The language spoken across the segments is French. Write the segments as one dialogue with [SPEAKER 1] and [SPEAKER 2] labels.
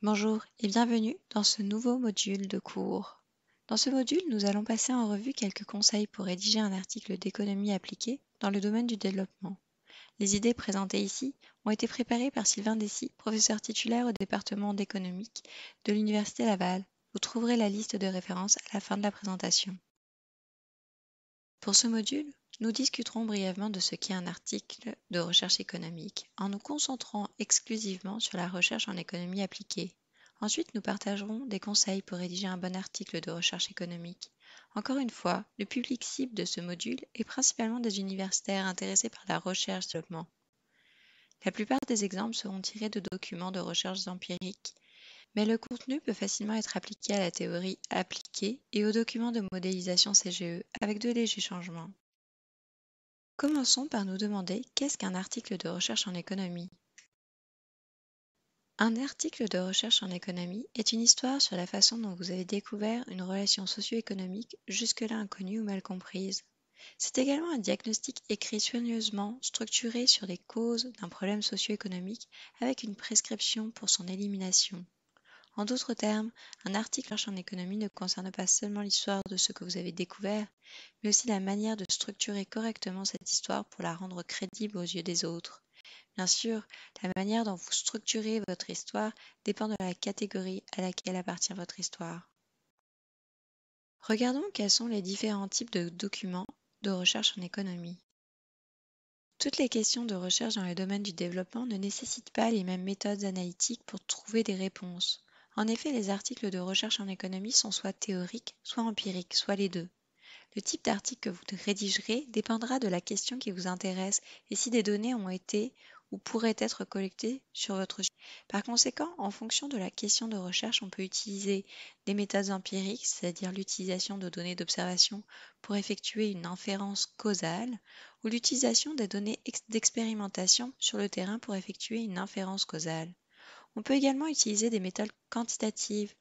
[SPEAKER 1] Bonjour et bienvenue dans ce nouveau module de cours. Dans ce module, nous allons passer en revue quelques conseils pour rédiger un article d'économie appliquée dans le domaine du développement. Les idées présentées ici ont été préparées par Sylvain Dessy, professeur titulaire au département d'économique de l'Université Laval. Vous trouverez la liste de références à la fin de la présentation. Pour ce module, nous discuterons brièvement de ce qu'est un article de recherche économique, en nous concentrant exclusivement sur la recherche en économie appliquée. Ensuite, nous partagerons des conseils pour rédiger un bon article de recherche économique. Encore une fois, le public cible de ce module est principalement des universitaires intéressés par la recherche-développement. La plupart des exemples seront tirés de documents de recherche empirique, mais le contenu peut facilement être appliqué à la théorie appliquée et aux documents de modélisation CGE avec de légers changements. Commençons par nous demander qu'est-ce qu'un article de recherche en économie. Un article de recherche en économie est une histoire sur la façon dont vous avez découvert une relation socio-économique jusque-là inconnue ou mal comprise. C'est également un diagnostic écrit soigneusement, structuré sur les causes d'un problème socio-économique avec une prescription pour son élimination. En d'autres termes, un article en économie ne concerne pas seulement l'histoire de ce que vous avez découvert, mais aussi la manière de structurer correctement cette histoire pour la rendre crédible aux yeux des autres. Bien sûr, la manière dont vous structurez votre histoire dépend de la catégorie à laquelle appartient votre histoire. Regardons quels sont les différents types de documents de recherche en économie. Toutes les questions de recherche dans le domaine du développement ne nécessitent pas les mêmes méthodes analytiques pour trouver des réponses. En effet, les articles de recherche en économie sont soit théoriques, soit empiriques, soit les deux. Le type d'article que vous rédigerez dépendra de la question qui vous intéresse et si des données ont été ou pourraient être collectées sur votre sujet. Par conséquent, en fonction de la question de recherche, on peut utiliser des méthodes empiriques, c'est-à-dire l'utilisation de données d'observation pour effectuer une inférence causale, ou l'utilisation des données d'expérimentation sur le terrain pour effectuer une inférence causale. On peut également utiliser des méthodes quantitatives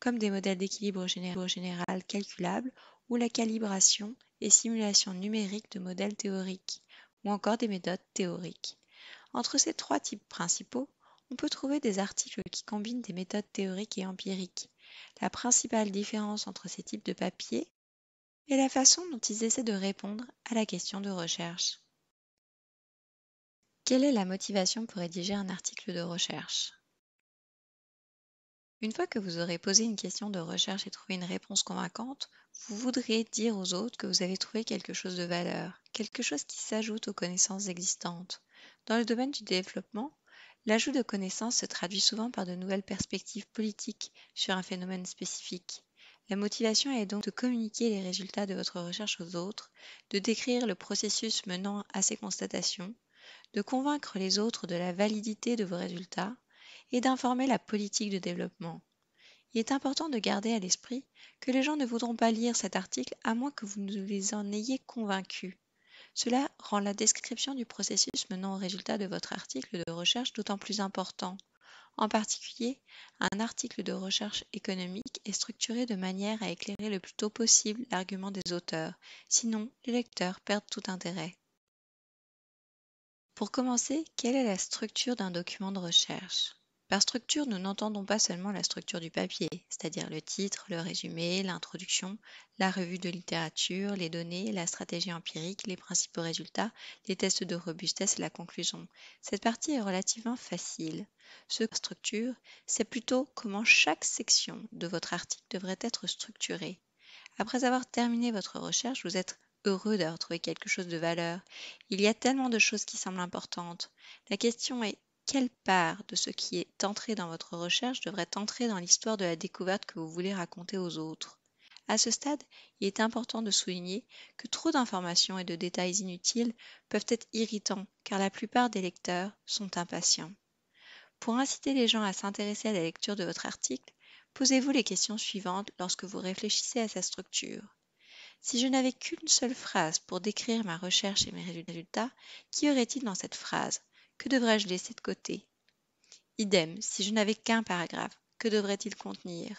[SPEAKER 1] comme des modèles d'équilibre général calculables ou la calibration et simulation numérique de modèles théoriques ou encore des méthodes théoriques. Entre ces trois types principaux, on peut trouver des articles qui combinent des méthodes théoriques et empiriques. La principale différence entre ces types de papiers est la façon dont ils essaient de répondre à la question de recherche. Quelle est la motivation pour rédiger un article de recherche une fois que vous aurez posé une question de recherche et trouvé une réponse convaincante, vous voudrez dire aux autres que vous avez trouvé quelque chose de valeur, quelque chose qui s'ajoute aux connaissances existantes. Dans le domaine du développement, l'ajout de connaissances se traduit souvent par de nouvelles perspectives politiques sur un phénomène spécifique. La motivation est donc de communiquer les résultats de votre recherche aux autres, de décrire le processus menant à ces constatations, de convaincre les autres de la validité de vos résultats et d'informer la politique de développement. Il est important de garder à l'esprit que les gens ne voudront pas lire cet article à moins que vous ne les en ayez convaincus. Cela rend la description du processus menant au résultat de votre article de recherche d'autant plus important. En particulier, un article de recherche économique est structuré de manière à éclairer le plus tôt possible l'argument des auteurs, sinon les lecteurs perdent tout intérêt. Pour commencer, quelle est la structure d'un document de recherche par structure, nous n'entendons pas seulement la structure du papier, c'est-à-dire le titre, le résumé, l'introduction, la revue de littérature, les données, la stratégie empirique, les principaux résultats, les tests de robustesse et la conclusion. Cette partie est relativement facile. Ce structure, c'est plutôt comment chaque section de votre article devrait être structurée. Après avoir terminé votre recherche, vous êtes heureux d'avoir trouvé quelque chose de valeur. Il y a tellement de choses qui semblent importantes. La question est quelle part de ce qui est entré dans votre recherche devrait entrer dans l'histoire de la découverte que vous voulez raconter aux autres. À ce stade, il est important de souligner que trop d'informations et de détails inutiles peuvent être irritants car la plupart des lecteurs sont impatients. Pour inciter les gens à s'intéresser à la lecture de votre article, posez-vous les questions suivantes lorsque vous réfléchissez à sa structure. Si je n'avais qu'une seule phrase pour décrire ma recherche et mes résultats, qu'y aurait-il dans cette phrase que devrais-je laisser de côté Idem, si je n'avais qu'un paragraphe, que devrait-il contenir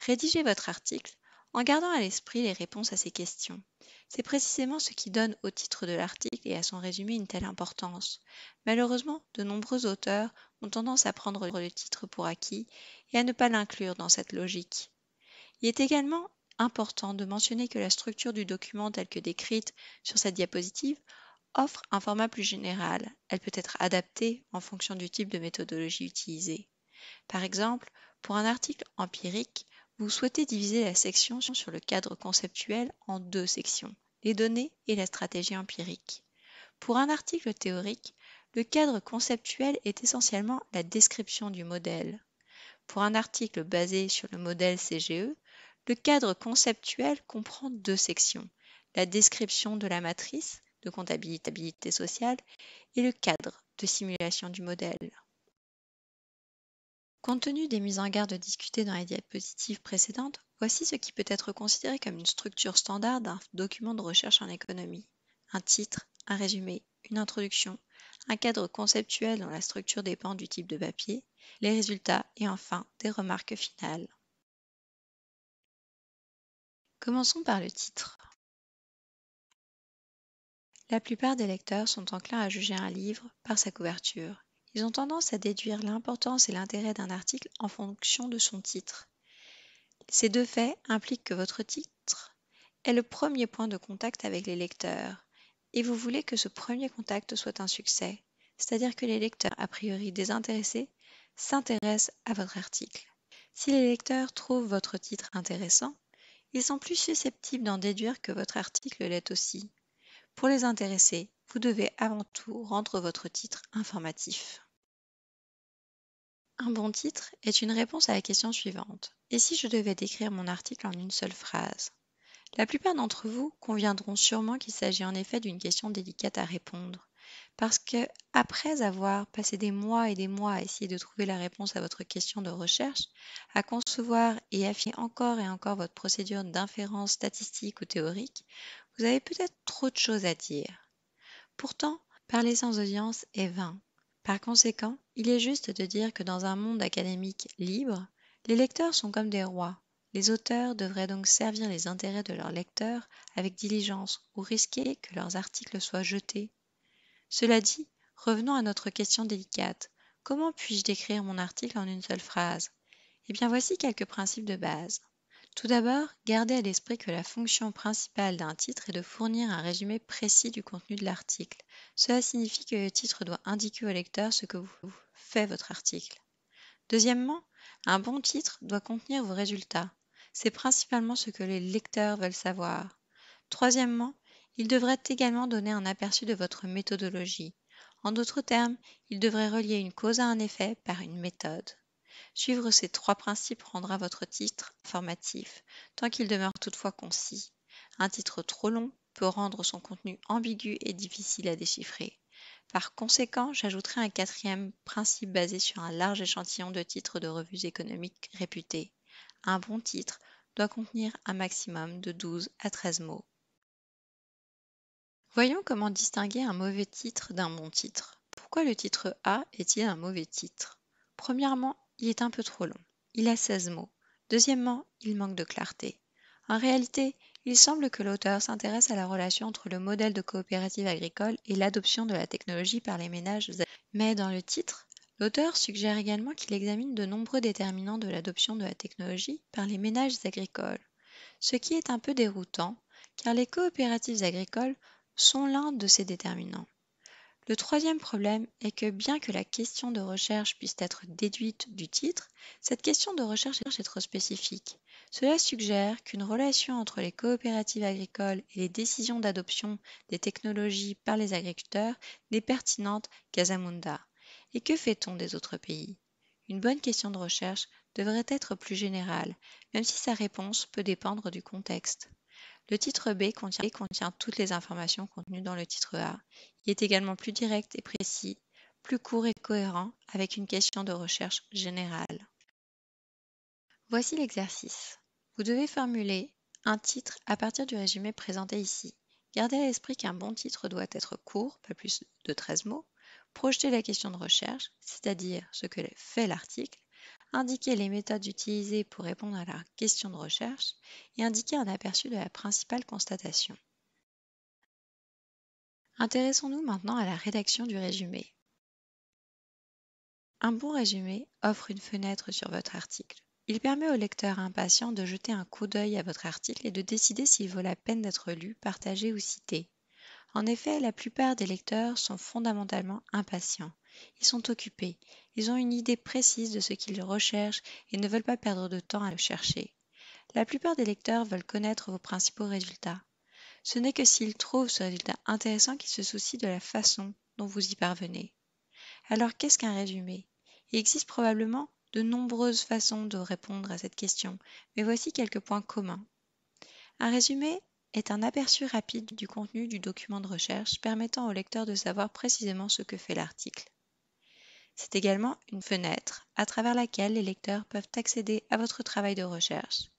[SPEAKER 1] Rédigez votre article en gardant à l'esprit les réponses à ces questions. C'est précisément ce qui donne au titre de l'article et à son résumé une telle importance. Malheureusement, de nombreux auteurs ont tendance à prendre le titre pour acquis et à ne pas l'inclure dans cette logique. Il est également important de mentionner que la structure du document telle que décrite sur cette diapositive offre un format plus général. Elle peut être adaptée en fonction du type de méthodologie utilisée. Par exemple, pour un article empirique, vous souhaitez diviser la section sur le cadre conceptuel en deux sections, les données et la stratégie empirique. Pour un article théorique, le cadre conceptuel est essentiellement la description du modèle. Pour un article basé sur le modèle CGE, le cadre conceptuel comprend deux sections, la description de la matrice de comptabilité sociale et le cadre de simulation du modèle. Compte tenu des mises en garde discutées dans les diapositives précédentes, voici ce qui peut être considéré comme une structure standard d'un document de recherche en économie. Un titre, un résumé, une introduction, un cadre conceptuel dont la structure dépend du type de papier, les résultats et enfin des remarques finales. Commençons par le titre. La plupart des lecteurs sont enclins à juger un livre par sa couverture. Ils ont tendance à déduire l'importance et l'intérêt d'un article en fonction de son titre. Ces deux faits impliquent que votre titre est le premier point de contact avec les lecteurs, et vous voulez que ce premier contact soit un succès, c'est-à-dire que les lecteurs a priori désintéressés s'intéressent à votre article. Si les lecteurs trouvent votre titre intéressant, ils sont plus susceptibles d'en déduire que votre article l'est aussi, pour les intéresser, vous devez avant tout rendre votre titre informatif. Un bon titre est une réponse à la question suivante. Et si je devais décrire mon article en une seule phrase La plupart d'entre vous conviendront sûrement qu'il s'agit en effet d'une question délicate à répondre, parce que, après avoir passé des mois et des mois à essayer de trouver la réponse à votre question de recherche, à concevoir et affiner encore et encore votre procédure d'inférence statistique ou théorique, vous avez peut-être trop de choses à dire. Pourtant, parler sans audience est vain. Par conséquent, il est juste de dire que dans un monde académique libre, les lecteurs sont comme des rois. Les auteurs devraient donc servir les intérêts de leurs lecteurs avec diligence ou risquer que leurs articles soient jetés. Cela dit, revenons à notre question délicate. Comment puis-je décrire mon article en une seule phrase Eh bien voici quelques principes de base. Tout d'abord, gardez à l'esprit que la fonction principale d'un titre est de fournir un résumé précis du contenu de l'article. Cela signifie que le titre doit indiquer au lecteur ce que vous fait votre article. Deuxièmement, un bon titre doit contenir vos résultats. C'est principalement ce que les lecteurs veulent savoir. Troisièmement, il devrait également donner un aperçu de votre méthodologie. En d'autres termes, il devrait relier une cause à un effet par une méthode. Suivre ces trois principes rendra votre titre formatif, tant qu'il demeure toutefois concis. Un titre trop long peut rendre son contenu ambigu et difficile à déchiffrer. Par conséquent, j'ajouterai un quatrième principe basé sur un large échantillon de titres de revues économiques réputées. Un bon titre doit contenir un maximum de 12 à 13 mots. Voyons comment distinguer un mauvais titre d'un bon titre. Pourquoi le titre A est-il un mauvais titre Premièrement, il est un peu trop long. Il a 16 mots. Deuxièmement, il manque de clarté. En réalité, il semble que l'auteur s'intéresse à la relation entre le modèle de coopérative agricole et l'adoption de la technologie par les ménages. Mais dans le titre, l'auteur suggère également qu'il examine de nombreux déterminants de l'adoption de la technologie par les ménages agricoles. Ce qui est un peu déroutant, car les coopératives agricoles sont l'un de ces déterminants. Le troisième problème est que bien que la question de recherche puisse être déduite du titre, cette question de recherche est trop spécifique. Cela suggère qu'une relation entre les coopératives agricoles et les décisions d'adoption des technologies par les agriculteurs n'est pertinente qu'à Zamunda. Et que fait-on des autres pays Une bonne question de recherche devrait être plus générale, même si sa réponse peut dépendre du contexte. Le titre B contient, toutes les informations contenues dans le titre A. Il est également plus direct et précis, plus court et cohérent avec une question de recherche générale. Voici l'exercice. Vous devez formuler un titre à partir du résumé présenté ici. Gardez à l'esprit qu'un bon titre doit être court, pas plus de 13 mots. Projetez la question de recherche, c'est-à-dire ce que fait l'article, indiquer les méthodes utilisées pour répondre à la question de recherche et indiquer un aperçu de la principale constatation. Intéressons-nous maintenant à la rédaction du résumé. Un bon résumé offre une fenêtre sur votre article. Il permet au lecteur impatient de jeter un coup d'œil à votre article et de décider s'il vaut la peine d'être lu, partagé ou cité. En effet, la plupart des lecteurs sont fondamentalement impatients ils sont occupés, ils ont une idée précise de ce qu'ils recherchent et ne veulent pas perdre de temps à le chercher. La plupart des lecteurs veulent connaître vos principaux résultats. Ce n'est que s'ils trouvent ce résultat intéressant qu'ils se soucient de la façon dont vous y parvenez. Alors qu'est-ce qu'un résumé Il existe probablement de nombreuses façons de répondre à cette question, mais voici quelques points communs. Un résumé est un aperçu rapide du contenu du document de recherche permettant au lecteur de savoir précisément ce que fait l'article. C'est également une fenêtre à travers laquelle les lecteurs peuvent accéder à votre travail de recherche.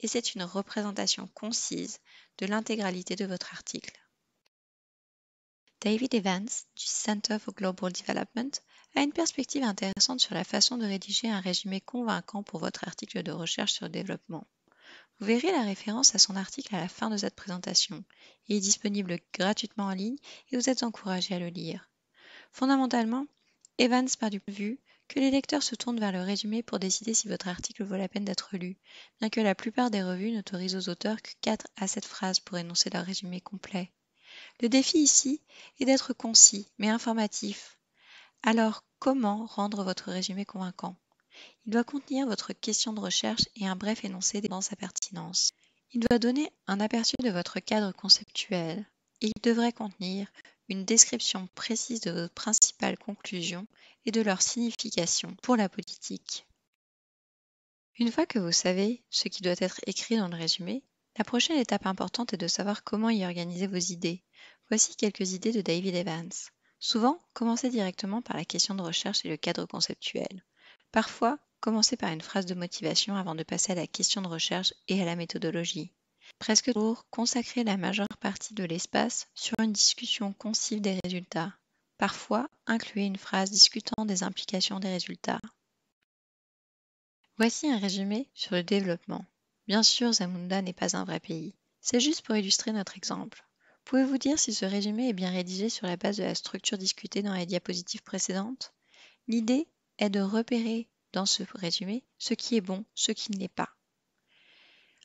[SPEAKER 1] Et c'est une représentation concise de l'intégralité de votre article. David Evans, du Center for Global Development, a une perspective intéressante sur la façon de rédiger un résumé convaincant pour votre article de recherche sur le développement. Vous verrez la référence à son article à la fin de cette présentation. Il est disponible gratuitement en ligne et vous êtes encouragé à le lire. Fondamentalement, Evans part du point vue que les lecteurs se tournent vers le résumé pour décider si votre article vaut la peine d'être lu, bien que la plupart des revues n'autorisent aux auteurs que 4 à 7 phrases pour énoncer leur résumé complet. Le défi ici est d'être concis mais informatif. Alors, comment rendre votre résumé convaincant Il doit contenir votre question de recherche et un bref énoncé dans sa pertinence. Il doit donner un aperçu de votre cadre conceptuel et il devrait contenir une description précise de vos principales conclusions et de leur signification pour la politique. Une fois que vous savez ce qui doit être écrit dans le résumé, la prochaine étape importante est de savoir comment y organiser vos idées. Voici quelques idées de David Evans. Souvent, commencez directement par la question de recherche et le cadre conceptuel. Parfois, commencez par une phrase de motivation avant de passer à la question de recherche et à la méthodologie presque toujours consacrer la majeure partie de l'espace sur une discussion concise des résultats, parfois incluer une phrase discutant des implications des résultats. Voici un résumé sur le développement. Bien sûr, Zamunda n'est pas un vrai pays. C'est juste pour illustrer notre exemple. Pouvez-vous dire si ce résumé est bien rédigé sur la base de la structure discutée dans les diapositives précédentes L'idée est de repérer dans ce résumé ce qui est bon, ce qui ne l'est pas.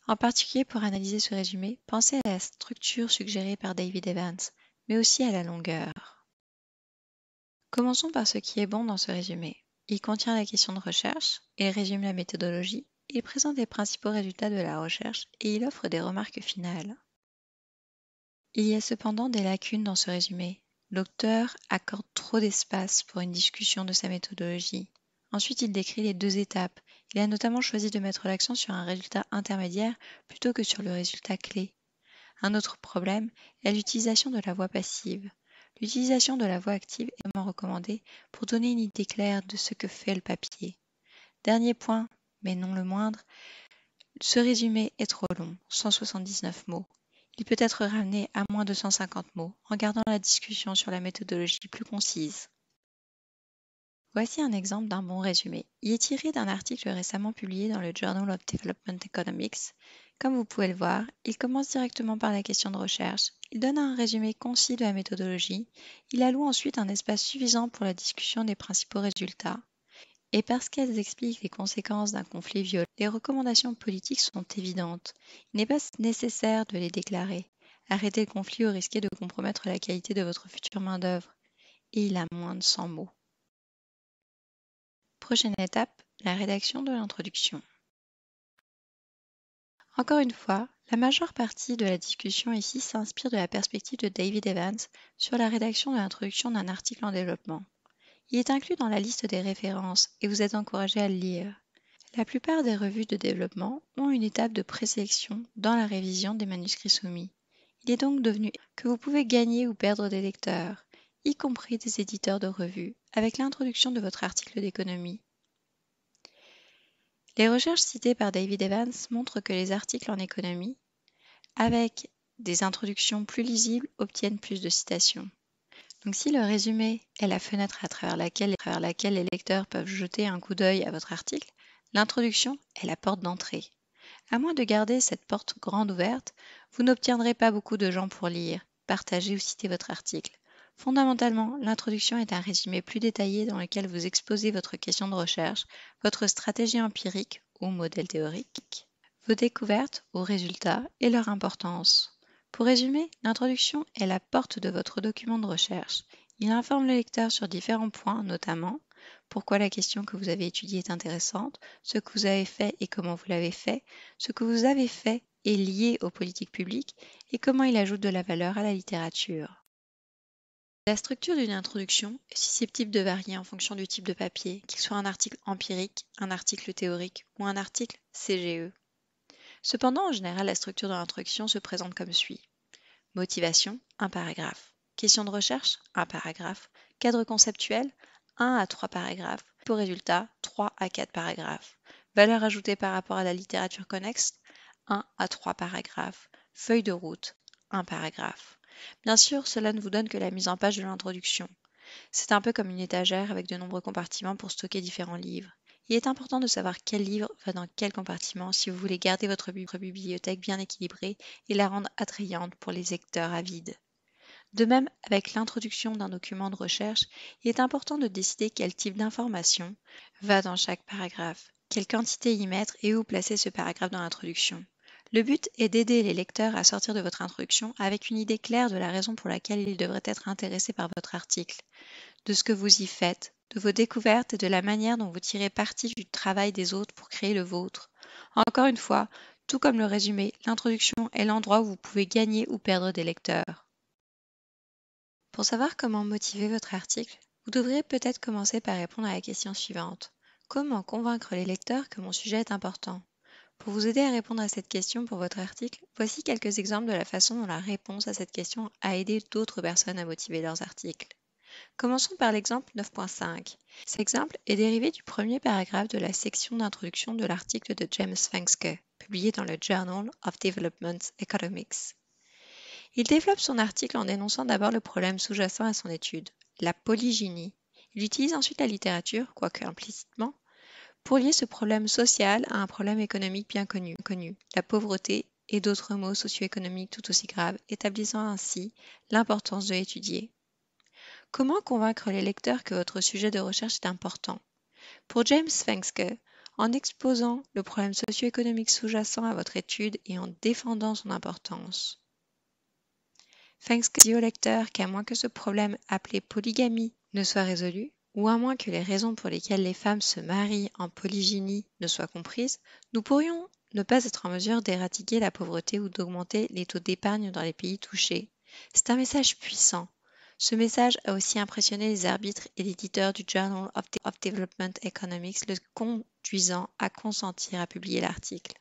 [SPEAKER 1] En particulier pour analyser ce résumé, pensez à la structure suggérée par David Evans, mais aussi à la longueur. Commençons par ce qui est bon dans ce résumé. Il contient la question de recherche, il résume la méthodologie, il présente les principaux résultats de la recherche et il offre des remarques finales. Il y a cependant des lacunes dans ce résumé. L'auteur accorde trop d'espace pour une discussion de sa méthodologie. Ensuite, il décrit les deux étapes, il a notamment choisi de mettre l'accent sur un résultat intermédiaire plutôt que sur le résultat clé. Un autre problème est l'utilisation de la voix passive. L'utilisation de la voix active est vraiment recommandée pour donner une idée claire de ce que fait le papier. Dernier point, mais non le moindre, ce résumé est trop long, 179 mots. Il peut être ramené à moins de 150 mots en gardant la discussion sur la méthodologie plus concise. Voici un exemple d'un bon résumé. Il est tiré d'un article récemment publié dans le Journal of Development Economics. Comme vous pouvez le voir, il commence directement par la question de recherche, il donne un résumé concis de la méthodologie, il alloue ensuite un espace suffisant pour la discussion des principaux résultats, et parce qu'elles expliquent les conséquences d'un conflit violent, les recommandations politiques sont évidentes. Il n'est pas nécessaire de les déclarer. Arrêtez le conflit ou risquez de compromettre la qualité de votre future main-d'œuvre. Et il a moins de 100 mots prochaine étape, la rédaction de l'introduction. Encore une fois, la majeure partie de la discussion ici s'inspire de la perspective de David Evans sur la rédaction de l'introduction d'un article en développement. Il est inclus dans la liste des références et vous êtes encouragé à le lire. La plupart des revues de développement ont une étape de présélection dans la révision des manuscrits soumis. Il est donc devenu que vous pouvez gagner ou perdre des lecteurs y compris des éditeurs de revues, avec l'introduction de votre article d'économie. Les recherches citées par David Evans montrent que les articles en économie, avec des introductions plus lisibles, obtiennent plus de citations. Donc si le résumé est la fenêtre à travers laquelle, les lecteurs peuvent jeter un coup d'œil à votre article, l'introduction est la porte d'entrée. À moins de garder cette porte grande ouverte, vous n'obtiendrez pas beaucoup de gens pour lire, partager ou citer votre article. Fondamentalement, l'introduction est un résumé plus détaillé dans lequel vous exposez votre question de recherche, votre stratégie empirique ou modèle théorique, vos découvertes ou résultats et leur importance. Pour résumer, l'introduction est la porte de votre document de recherche. Il informe le lecteur sur différents points, notamment pourquoi la question que vous avez étudiée est intéressante, ce que vous avez fait et comment vous l'avez fait, ce que vous avez fait est lié aux politiques publiques et comment il ajoute de la valeur à la littérature. La structure d'une introduction est susceptible de varier en fonction du type de papier, qu'il soit un article empirique, un article théorique ou un article CGE. Cependant, en général, la structure de l'introduction se présente comme suit. Motivation, un paragraphe. Question de recherche, un paragraphe. Cadre conceptuel, 1 à 3 paragraphes. Pour résultat, 3 à 4 paragraphes. Valeur ajoutée par rapport à la littérature connexe, 1 à 3 paragraphes. Feuille de route, un paragraphe. Bien sûr, cela ne vous donne que la mise en page de l'introduction. C'est un peu comme une étagère avec de nombreux compartiments pour stocker différents livres. Il est important de savoir quel livre va dans quel compartiment si vous voulez garder votre bibliothèque bien équilibrée et la rendre attrayante pour les lecteurs avides. De même, avec l'introduction d'un document de recherche, il est important de décider quel type d'information va dans chaque paragraphe, quelle quantité y mettre et où placer ce paragraphe dans l'introduction. Le but est d'aider les lecteurs à sortir de votre introduction avec une idée claire de la raison pour laquelle ils devraient être intéressés par votre article, de ce que vous y faites, de vos découvertes et de la manière dont vous tirez parti du travail des autres pour créer le vôtre. Encore une fois, tout comme le résumé, l'introduction est l'endroit où vous pouvez gagner ou perdre des lecteurs. Pour savoir comment motiver votre article, vous devriez peut-être commencer par répondre à la question suivante. Comment convaincre les lecteurs que mon sujet est important pour vous aider à répondre à cette question pour votre article, voici quelques exemples de la façon dont la réponse à cette question a aidé d'autres personnes à motiver leurs articles. Commençons par l'exemple 9.5. Cet exemple est dérivé du premier paragraphe de la section d'introduction de l'article de James Fenske, publié dans le Journal of Development Economics. Il développe son article en dénonçant d'abord le problème sous-jacent à son étude, la polygynie. Il utilise ensuite la littérature, quoique implicitement, pour lier ce problème social à un problème économique bien connu, connu la pauvreté et d'autres mots socio-économiques tout aussi graves, établissant ainsi l'importance de l'étudier. Comment convaincre les lecteurs que votre sujet de recherche est important Pour James Fenske, en exposant le problème socio-économique sous-jacent à votre étude et en défendant son importance. Fenske dit au lecteur qu'à moins que ce problème appelé polygamie ne soit résolu, ou à moins que les raisons pour lesquelles les femmes se marient en polygynie ne soient comprises, nous pourrions ne pas être en mesure d'éradiquer la pauvreté ou d'augmenter les taux d'épargne dans les pays touchés. C'est un message puissant. Ce message a aussi impressionné les arbitres et l'éditeur du Journal of, of Development Economics, le conduisant à consentir à publier l'article.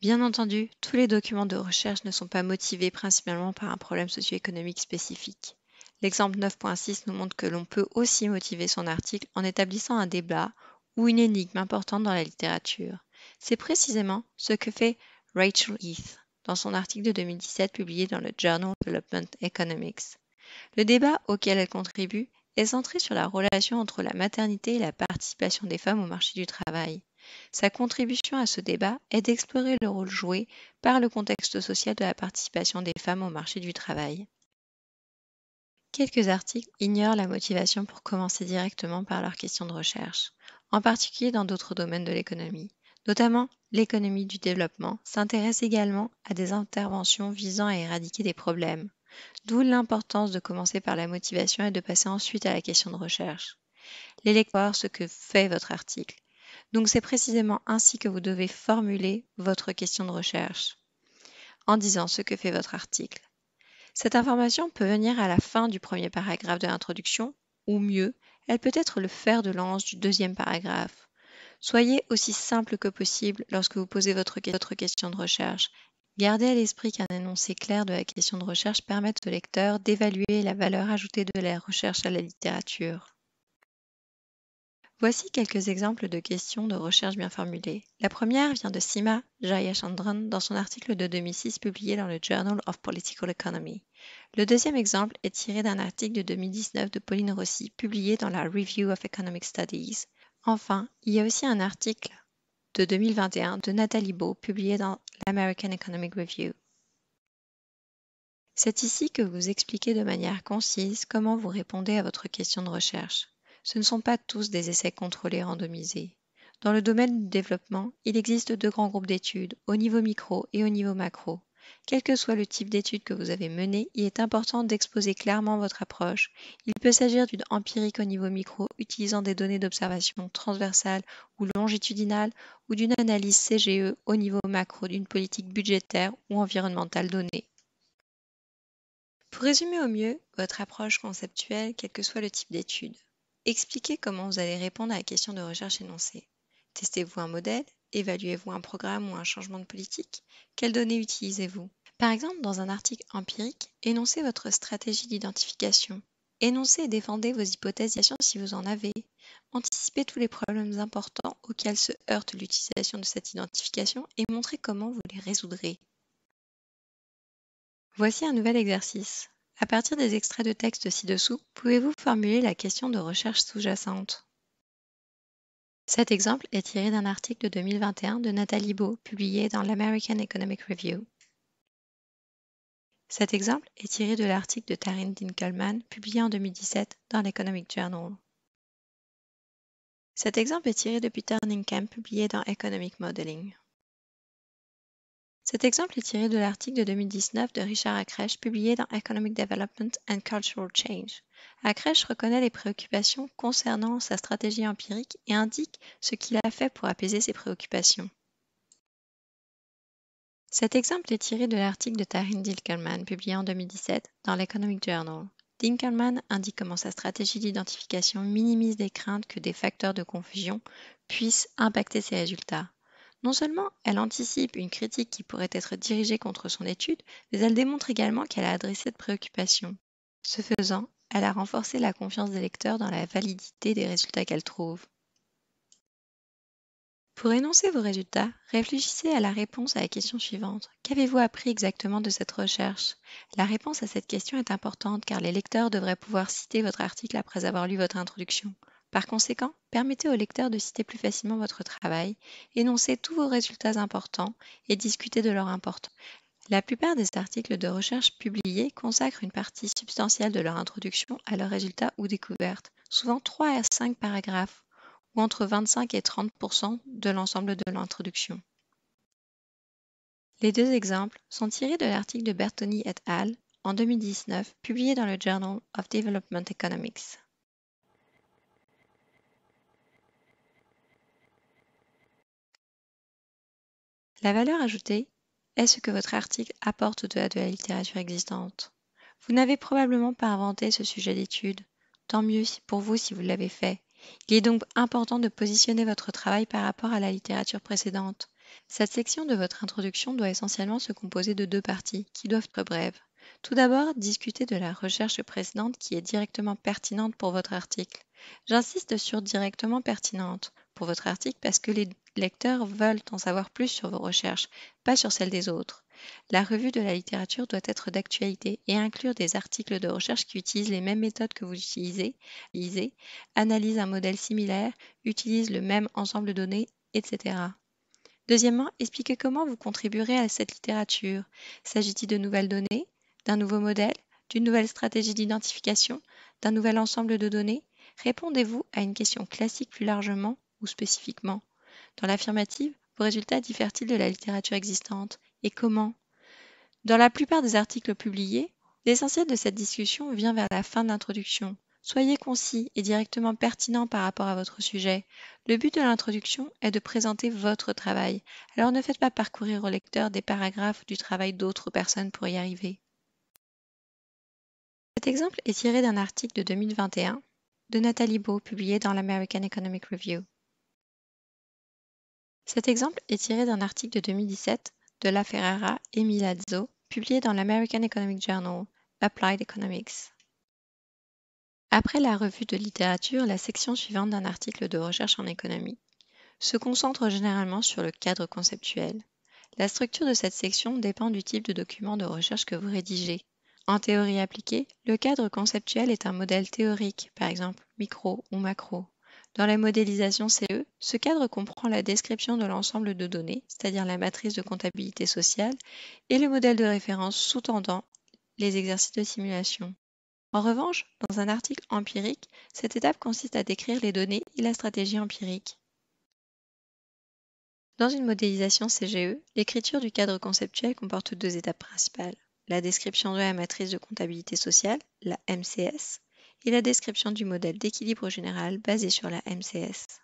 [SPEAKER 1] Bien entendu, tous les documents de recherche ne sont pas motivés principalement par un problème socio-économique spécifique. L'exemple 9.6 nous montre que l'on peut aussi motiver son article en établissant un débat ou une énigme importante dans la littérature. C'est précisément ce que fait Rachel Heath dans son article de 2017 publié dans le Journal Development Economics. Le débat auquel elle contribue est centré sur la relation entre la maternité et la participation des femmes au marché du travail. Sa contribution à ce débat est d'explorer le rôle joué par le contexte social de la participation des femmes au marché du travail. Quelques articles ignorent la motivation pour commencer directement par leurs question de recherche, en particulier dans d'autres domaines de l'économie. Notamment, l'économie du développement s'intéresse également à des interventions visant à éradiquer des problèmes, d'où l'importance de commencer par la motivation et de passer ensuite à la question de recherche. L'électeur ce que fait votre article. Donc c'est précisément ainsi que vous devez formuler votre question de recherche, en disant ce que fait votre article. Cette information peut venir à la fin du premier paragraphe de l'introduction, ou mieux, elle peut être le fer de lance du deuxième paragraphe. Soyez aussi simple que possible lorsque vous posez votre, votre question de recherche. Gardez à l'esprit qu'un énoncé clair de la question de recherche permet au lecteur d'évaluer la valeur ajoutée de la recherche à la littérature. Voici quelques exemples de questions de recherche bien formulées. La première vient de Sima Jayachandran dans son article de 2006 publié dans le Journal of Political Economy. Le deuxième exemple est tiré d'un article de 2019 de Pauline Rossi publié dans la Review of Economic Studies. Enfin, il y a aussi un article de 2021 de Nathalie Beau publié dans l'American Economic Review. C'est ici que vous expliquez de manière concise comment vous répondez à votre question de recherche. Ce ne sont pas tous des essais contrôlés randomisés. Dans le domaine du développement, il existe deux grands groupes d'études, au niveau micro et au niveau macro. Quel que soit le type d'étude que vous avez mené, il est important d'exposer clairement votre approche. Il peut s'agir d'une empirique au niveau micro utilisant des données d'observation transversales ou longitudinales ou d'une analyse CGE au niveau macro d'une politique budgétaire ou environnementale donnée. Pour résumer au mieux votre approche conceptuelle, quel que soit le type d'étude, Expliquez comment vous allez répondre à la question de recherche énoncée. Testez-vous un modèle Évaluez-vous un programme ou un changement de politique Quelles données utilisez-vous Par exemple, dans un article empirique, énoncez votre stratégie d'identification. Énoncez et défendez vos hypothèses si vous en avez. Anticipez tous les problèmes importants auxquels se heurte l'utilisation de cette identification et montrez comment vous les résoudrez. Voici un nouvel exercice. À partir des extraits de texte ci-dessous, pouvez-vous formuler la question de recherche sous-jacente Cet exemple est tiré d'un article de 2021 de Nathalie Beau publié dans l'American Economic Review. Cet exemple est tiré de l'article de Tarin Dinkelman publié en 2017 dans l'Economic Journal. Cet exemple est tiré de Peter Ninkham publié dans Economic Modeling. Cet exemple est tiré de l'article de 2019 de Richard Akresh publié dans Economic Development and Cultural Change. Akresh reconnaît les préoccupations concernant sa stratégie empirique et indique ce qu'il a fait pour apaiser ses préoccupations. Cet exemple est tiré de l'article de Tarin Dinkelman publié en 2017 dans l'Economic Journal. Dinkelman indique comment sa stratégie d'identification minimise les craintes que des facteurs de confusion puissent impacter ses résultats. Non seulement elle anticipe une critique qui pourrait être dirigée contre son étude, mais elle démontre également qu'elle a adressé de préoccupations. Ce faisant, elle a renforcé la confiance des lecteurs dans la validité des résultats qu'elle trouve. Pour énoncer vos résultats, réfléchissez à la réponse à la question suivante. Qu'avez-vous appris exactement de cette recherche La réponse à cette question est importante car les lecteurs devraient pouvoir citer votre article après avoir lu votre introduction. Par conséquent, permettez au lecteur de citer plus facilement votre travail, énoncer tous vos résultats importants et discuter de leur importance. La plupart des articles de recherche publiés consacrent une partie substantielle de leur introduction à leurs résultats ou découvertes, souvent 3 à 5 paragraphes, ou entre 25 et 30 de l'ensemble de l'introduction. Les deux exemples sont tirés de l'article de Bertoni et al. en 2019, publié dans le Journal of Development Economics. La valeur ajoutée est ce que votre article apporte au-delà de la littérature existante. Vous n'avez probablement pas inventé ce sujet d'étude, tant mieux pour vous si vous l'avez fait. Il est donc important de positionner votre travail par rapport à la littérature précédente. Cette section de votre introduction doit essentiellement se composer de deux parties, qui doivent être brèves. Tout d'abord, discuter de la recherche précédente qui est directement pertinente pour votre article. J'insiste sur directement pertinente pour votre article parce que les lecteurs veulent en savoir plus sur vos recherches, pas sur celles des autres. La revue de la littérature doit être d'actualité et inclure des articles de recherche qui utilisent les mêmes méthodes que vous utilisez, lisez, analysent un modèle similaire, utilisent le même ensemble de données, etc. Deuxièmement, expliquez comment vous contribuerez à cette littérature. S'agit-il de nouvelles données, d'un nouveau modèle, d'une nouvelle stratégie d'identification, d'un nouvel ensemble de données Répondez-vous à une question classique plus largement ou spécifiquement dans l'affirmative, vos résultats diffèrent-ils de la littérature existante et comment Dans la plupart des articles publiés, l'essentiel de cette discussion vient vers la fin de l'introduction. Soyez concis et directement pertinent par rapport à votre sujet. Le but de l'introduction est de présenter votre travail, alors ne faites pas parcourir au lecteur des paragraphes du travail d'autres personnes pour y arriver. Cet exemple est tiré d'un article de 2021 de Nathalie Beau publié dans l'American Economic Review. Cet exemple est tiré d'un article de 2017 de La Ferrara et Milazzo, publié dans l'American Economic Journal, Applied Economics. Après la revue de littérature, la section suivante d'un article de recherche en économie se concentre généralement sur le cadre conceptuel. La structure de cette section dépend du type de document de recherche que vous rédigez. En théorie appliquée, le cadre conceptuel est un modèle théorique, par exemple micro ou macro, dans la modélisation CE, ce cadre comprend la description de l'ensemble de données, c'est-à-dire la matrice de comptabilité sociale, et le modèle de référence sous-tendant les exercices de simulation. En revanche, dans un article empirique, cette étape consiste à décrire les données et la stratégie empirique. Dans une modélisation CGE, l'écriture du cadre conceptuel comporte deux étapes principales la description de la matrice de comptabilité sociale, la MCS, et la description du modèle d'équilibre général basé sur la MCS.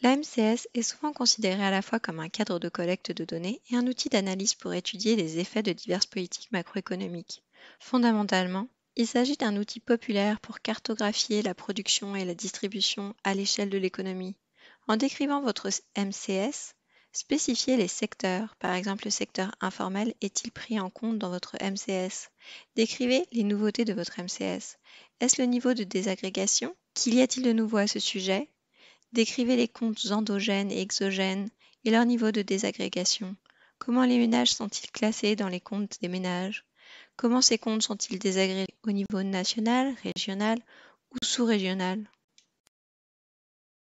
[SPEAKER 1] La MCS est souvent considérée à la fois comme un cadre de collecte de données et un outil d'analyse pour étudier les effets de diverses politiques macroéconomiques. Fondamentalement, il s'agit d'un outil populaire pour cartographier la production et la distribution à l'échelle de l'économie. En décrivant votre MCS, Spécifiez les secteurs, par exemple le secteur informel est-il pris en compte dans votre MCS Décrivez les nouveautés de votre MCS. Est-ce le niveau de désagrégation Qu'y a-t-il de nouveau à ce sujet Décrivez les comptes endogènes et exogènes et leur niveau de désagrégation. Comment les ménages sont-ils classés dans les comptes des ménages Comment ces comptes sont-ils désagrégés au niveau national, régional ou sous-régional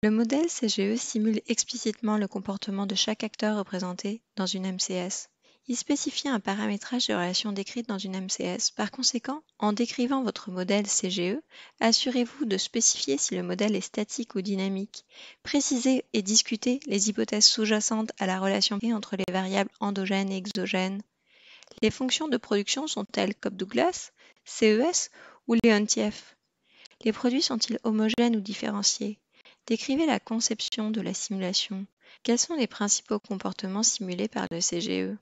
[SPEAKER 1] le modèle CGE simule explicitement le comportement de chaque acteur représenté dans une MCS. Il spécifie un paramétrage de relation décrites dans une MCS. Par conséquent, en décrivant votre modèle CGE, assurez-vous de spécifier si le modèle est statique ou dynamique. Précisez et discutez les hypothèses sous-jacentes à la relation entre les variables endogènes et exogènes. Les fonctions de production sont-elles Cobb-Douglas, CES ou Leontief Les produits sont-ils homogènes ou différenciés Décrivez la conception de la simulation. Quels sont les principaux comportements simulés par le CGE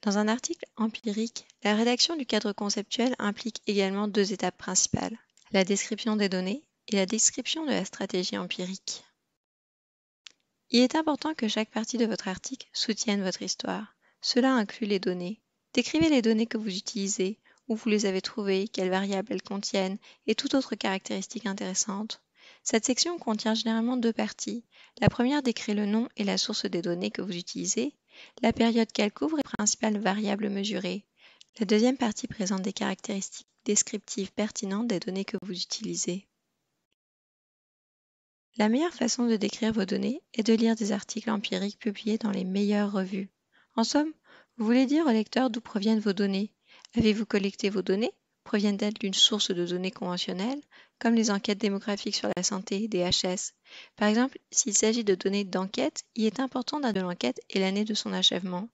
[SPEAKER 1] Dans un article empirique, la rédaction du cadre conceptuel implique également deux étapes principales, la description des données et la description de la stratégie empirique. Il est important que chaque partie de votre article soutienne votre histoire. Cela inclut les données. Décrivez les données que vous utilisez, où vous les avez trouvées, quelles variables elles contiennent et toutes autres caractéristique intéressante. Cette section contient généralement deux parties. La première décrit le nom et la source des données que vous utilisez, la période qu'elle couvre et les principales variables mesurées. La deuxième partie présente des caractéristiques descriptives pertinentes des données que vous utilisez. La meilleure façon de décrire vos données est de lire des articles empiriques publiés dans les meilleures revues. En somme, vous voulez dire au lecteur d'où proviennent vos données. Avez-vous collecté vos données proviennent-elles d'une source de données conventionnelles, comme les enquêtes démographiques sur la santé (DHS) Par exemple, s'il s'agit de données d'enquête, il est important d'un de l'enquête et l'année de son achèvement.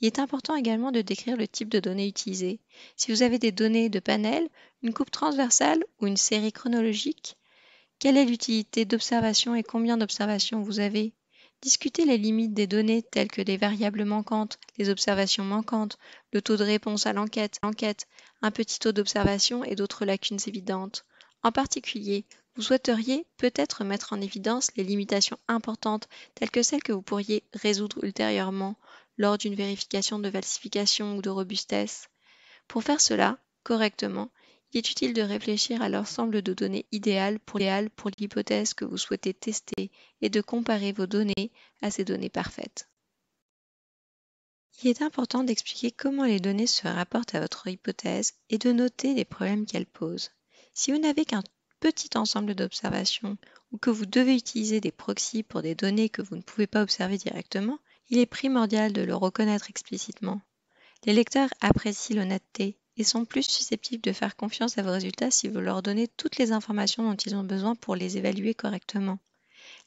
[SPEAKER 1] Il est important également de décrire le type de données utilisées. Si vous avez des données de panel, une coupe transversale ou une série chronologique, quelle est l'utilité d'observation et combien d'observations vous avez Discutez les limites des données telles que les variables manquantes, les observations manquantes, le taux de réponse à l'enquête, l'enquête, un petit taux d'observation et d'autres lacunes évidentes. En particulier, vous souhaiteriez peut-être mettre en évidence les limitations importantes telles que celles que vous pourriez résoudre ultérieurement lors d'une vérification de falsification ou de robustesse. Pour faire cela correctement, il est utile de réfléchir à l'ensemble de données idéales pour l'hypothèse que vous souhaitez tester et de comparer vos données à ces données parfaites. Il est important d'expliquer comment les données se rapportent à votre hypothèse et de noter les problèmes qu'elles posent. Si vous n'avez qu'un petit ensemble d'observations ou que vous devez utiliser des proxys pour des données que vous ne pouvez pas observer directement, il est primordial de le reconnaître explicitement. Les lecteurs apprécient l'honnêteté et sont plus susceptibles de faire confiance à vos résultats si vous leur donnez toutes les informations dont ils ont besoin pour les évaluer correctement.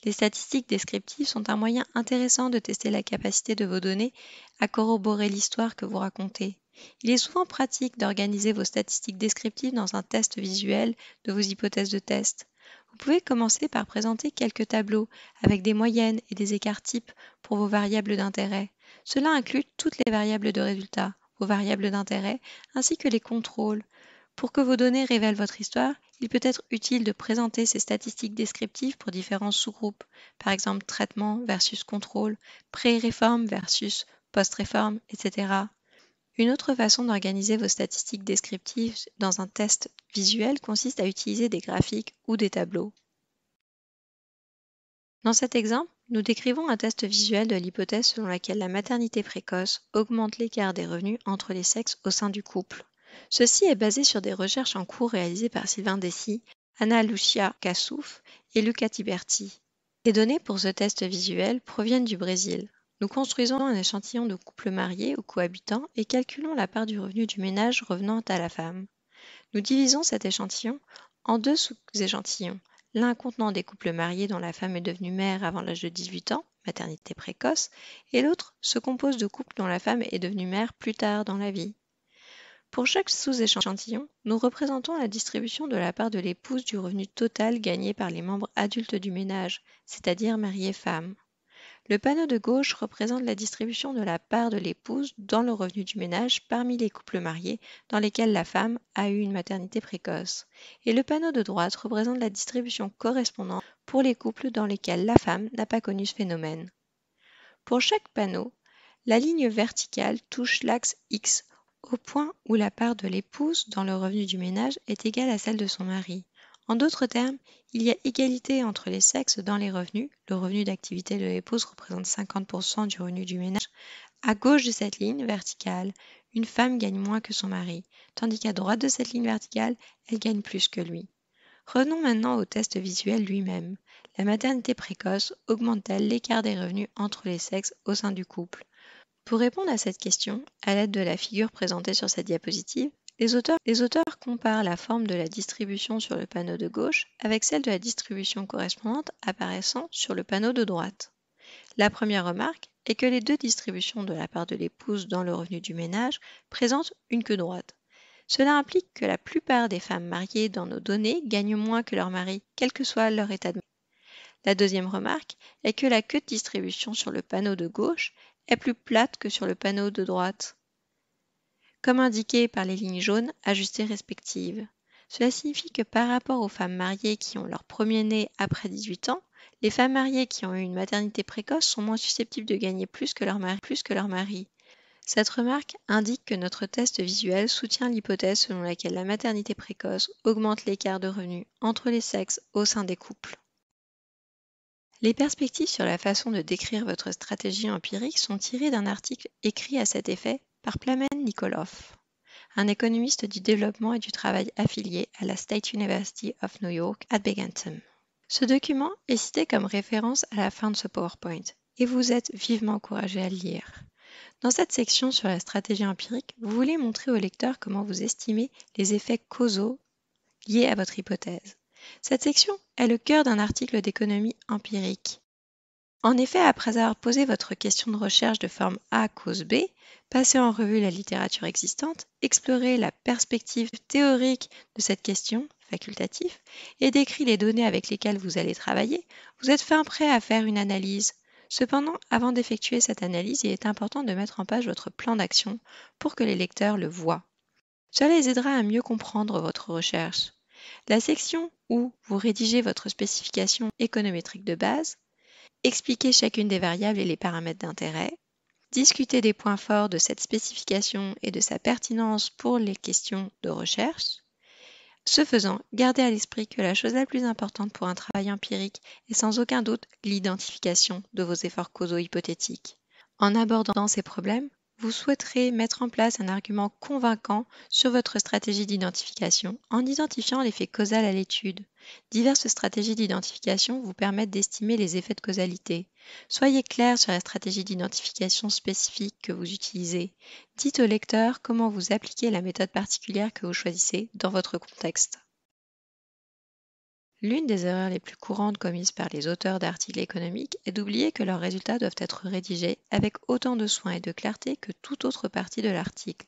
[SPEAKER 1] Les statistiques descriptives sont un moyen intéressant de tester la capacité de vos données à corroborer l'histoire que vous racontez. Il est souvent pratique d'organiser vos statistiques descriptives dans un test visuel de vos hypothèses de test. Vous pouvez commencer par présenter quelques tableaux avec des moyennes et des écarts types pour vos variables d'intérêt. Cela inclut toutes les variables de résultat, vos variables d'intérêt, ainsi que les contrôles. Pour que vos données révèlent votre histoire, il peut être utile de présenter ces statistiques descriptives pour différents sous-groupes, par exemple traitement versus contrôle, pré-réforme versus post-réforme, etc. Une autre façon d'organiser vos statistiques descriptives dans un test visuel consiste à utiliser des graphiques ou des tableaux. Dans cet exemple, nous décrivons un test visuel de l'hypothèse selon laquelle la maternité précoce augmente l'écart des revenus entre les sexes au sein du couple. Ceci est basé sur des recherches en cours réalisées par Sylvain Dessy, Anna Lucia Cassouf et Luca Tiberti. Les données pour ce test visuel proviennent du Brésil. Nous construisons un échantillon de couples mariés ou cohabitants et calculons la part du revenu du ménage revenant à la femme. Nous divisons cet échantillon en deux sous-échantillons, l'un contenant des couples mariés dont la femme est devenue mère avant l'âge de 18 ans, maternité précoce, et l'autre se compose de couples dont la femme est devenue mère plus tard dans la vie, pour chaque sous-échantillon, nous représentons la distribution de la part de l'épouse du revenu total gagné par les membres adultes du ménage, c'est-à-dire mariés femmes. Le panneau de gauche représente la distribution de la part de l'épouse dans le revenu du ménage parmi les couples mariés dans lesquels la femme a eu une maternité précoce. Et le panneau de droite représente la distribution correspondante pour les couples dans lesquels la femme n'a pas connu ce phénomène. Pour chaque panneau, la ligne verticale touche l'axe X au point où la part de l'épouse dans le revenu du ménage est égale à celle de son mari. En d'autres termes, il y a égalité entre les sexes dans les revenus. Le revenu d'activité de l'épouse représente 50% du revenu du ménage. À gauche de cette ligne verticale, une femme gagne moins que son mari, tandis qu'à droite de cette ligne verticale, elle gagne plus que lui. Revenons maintenant au test visuel lui-même. La maternité précoce augmente-t-elle l'écart des revenus entre les sexes au sein du couple pour répondre à cette question, à l'aide de la figure présentée sur cette diapositive, les auteurs, comparent la forme de la distribution sur le panneau de gauche avec celle de la distribution correspondante apparaissant sur le panneau de droite. La première remarque est que les deux distributions de la part de l'épouse dans le revenu du ménage présentent une queue droite. Cela implique que la plupart des femmes mariées dans nos données gagnent moins que leur mari, quel que soit leur état de La deuxième remarque est que la queue de distribution sur le panneau de gauche est plus plate que sur le panneau de droite. Comme indiqué par les lignes jaunes ajustées respectives. Cela signifie que par rapport aux femmes mariées qui ont leur premier né après 18 ans, les femmes mariées qui ont eu une maternité précoce sont moins susceptibles de gagner plus que leur mari. Plus que leur mari. Cette remarque indique que notre test visuel soutient l'hypothèse selon laquelle la maternité précoce augmente l'écart de revenus entre les sexes au sein des couples. Les perspectives sur la façon de décrire votre stratégie empirique sont tirées d'un article écrit à cet effet par Plamen Nikolov, un économiste du développement et du travail affilié à la State University of New York à Binghamton. Ce document est cité comme référence à la fin de ce PowerPoint et vous êtes vivement encouragé à le lire. Dans cette section sur la stratégie empirique, vous voulez montrer au lecteur comment vous estimez les effets causaux liés à votre hypothèse. Cette section est le cœur d'un article d'économie empirique. En effet, après avoir posé votre question de recherche de forme A cause B, passé en revue la littérature existante, exploré la perspective théorique de cette question facultatif et décrit les données avec lesquelles vous allez travailler, vous êtes fin prêt à faire une analyse. Cependant, avant d'effectuer cette analyse, il est important de mettre en page votre plan d'action pour que les lecteurs le voient. Cela les aidera à mieux comprendre votre recherche. La section où vous rédigez votre spécification économétrique de base, expliquez chacune des variables et les paramètres d'intérêt, discutez des points forts de cette spécification et de sa pertinence pour les questions de recherche. Ce faisant, gardez à l'esprit que la chose la plus importante pour un travail empirique est sans aucun doute l'identification de vos efforts causaux hypothétiques. En abordant ces problèmes, vous souhaiterez mettre en place un argument convaincant sur votre stratégie d'identification en identifiant l'effet causal à l'étude. Diverses stratégies d'identification vous permettent d'estimer les effets de causalité. Soyez clair sur la stratégie d'identification spécifique que vous utilisez. Dites au lecteur comment vous appliquez la méthode particulière que vous choisissez dans votre contexte. L'une des erreurs les plus courantes commises par les auteurs d'articles économiques est d'oublier que leurs résultats doivent être rédigés avec autant de soin et de clarté que toute autre partie de l'article.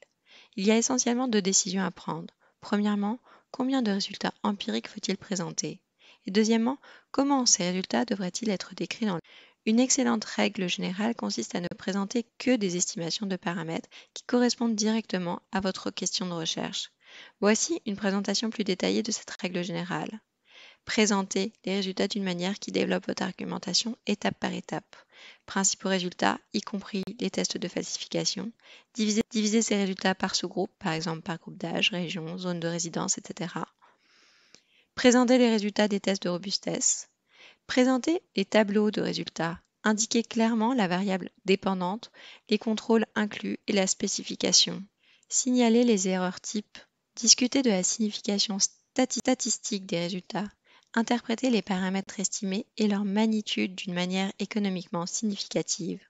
[SPEAKER 1] Il y a essentiellement deux décisions à prendre. Premièrement, combien de résultats empiriques faut-il présenter Et deuxièmement, comment ces résultats devraient-ils être décrits dans une excellente règle générale consiste à ne présenter que des estimations de paramètres qui correspondent directement à votre question de recherche. Voici une présentation plus détaillée de cette règle générale. Présentez les résultats d'une manière qui développe votre argumentation étape par étape. Principaux résultats, y compris les tests de falsification. Divisez, ces résultats par sous groupe par exemple par groupe d'âge, région, zone de résidence, etc. Présentez les résultats des tests de robustesse. Présentez les tableaux de résultats. Indiquez clairement la variable dépendante, les contrôles inclus et la spécification. Signalez les erreurs types. Discutez de la signification statistique des résultats interpréter les paramètres estimés et leur magnitude d'une manière économiquement significative.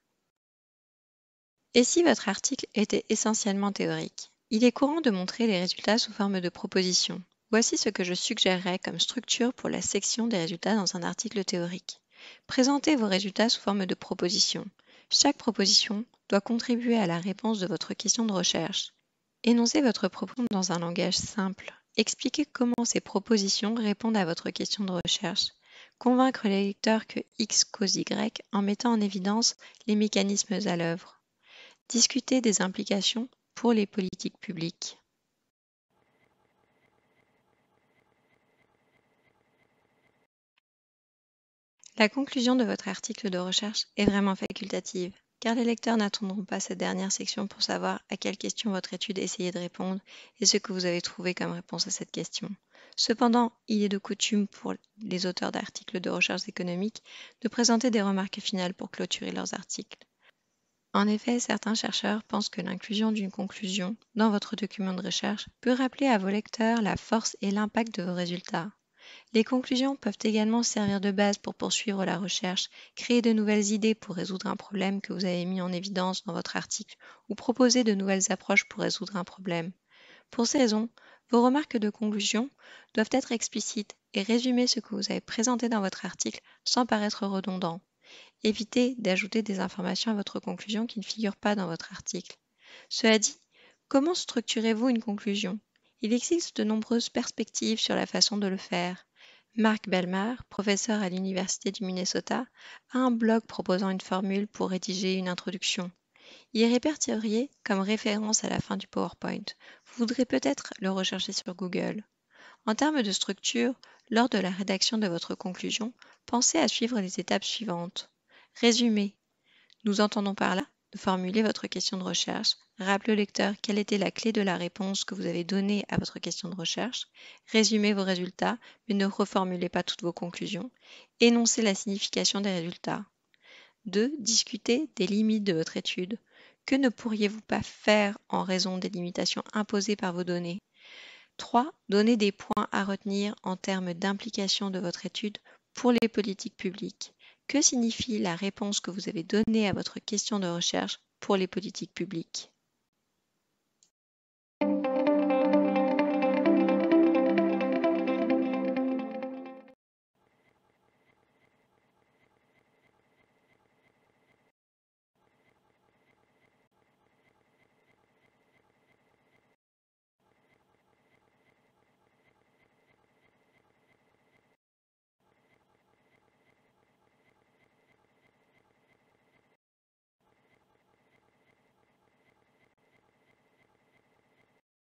[SPEAKER 1] Et si votre article était essentiellement théorique Il est courant de montrer les résultats sous forme de propositions. Voici ce que je suggérerais comme structure pour la section des résultats dans un article théorique. Présentez vos résultats sous forme de propositions. Chaque proposition doit contribuer à la réponse de votre question de recherche. Énoncez votre propos dans un langage simple, Expliquez comment ces propositions répondent à votre question de recherche. Convaincre les lecteurs que X cause Y en mettant en évidence les mécanismes à l'œuvre. Discuter des implications pour les politiques publiques. La conclusion de votre article de recherche est vraiment facultative car les lecteurs n'attendront pas cette dernière section pour savoir à quelle question votre étude essayait de répondre et ce que vous avez trouvé comme réponse à cette question. Cependant, il est de coutume pour les auteurs d'articles de recherche économique de présenter des remarques finales pour clôturer leurs articles. En effet, certains chercheurs pensent que l'inclusion d'une conclusion dans votre document de recherche peut rappeler à vos lecteurs la force et l'impact de vos résultats. Les conclusions peuvent également servir de base pour poursuivre la recherche, créer de nouvelles idées pour résoudre un problème que vous avez mis en évidence dans votre article ou proposer de nouvelles approches pour résoudre un problème. Pour ces raisons, vos remarques de conclusion doivent être explicites et résumer ce que vous avez présenté dans votre article sans paraître redondant. Évitez d'ajouter des informations à votre conclusion qui ne figurent pas dans votre article. Cela dit, comment structurez-vous une conclusion il existe de nombreuses perspectives sur la façon de le faire. Marc Belmar, professeur à l'Université du Minnesota, a un blog proposant une formule pour rédiger une introduction. Il est répertorié comme référence à la fin du PowerPoint. Vous voudrez peut-être le rechercher sur Google. En termes de structure, lors de la rédaction de votre conclusion, pensez à suivre les étapes suivantes. Résumé. Nous entendons par là Formulez votre question de recherche, rappelez au lecteur quelle était la clé de la réponse que vous avez donnée à votre question de recherche, résumez vos résultats, mais ne reformulez pas toutes vos conclusions, énoncez la signification des résultats. 2. Discutez des limites de votre étude. Que ne pourriez-vous pas faire en raison des limitations imposées par vos données 3. Donnez des points à retenir en termes d'implication de votre étude pour les politiques publiques. Que signifie la réponse que vous avez donnée à votre question de recherche pour les politiques publiques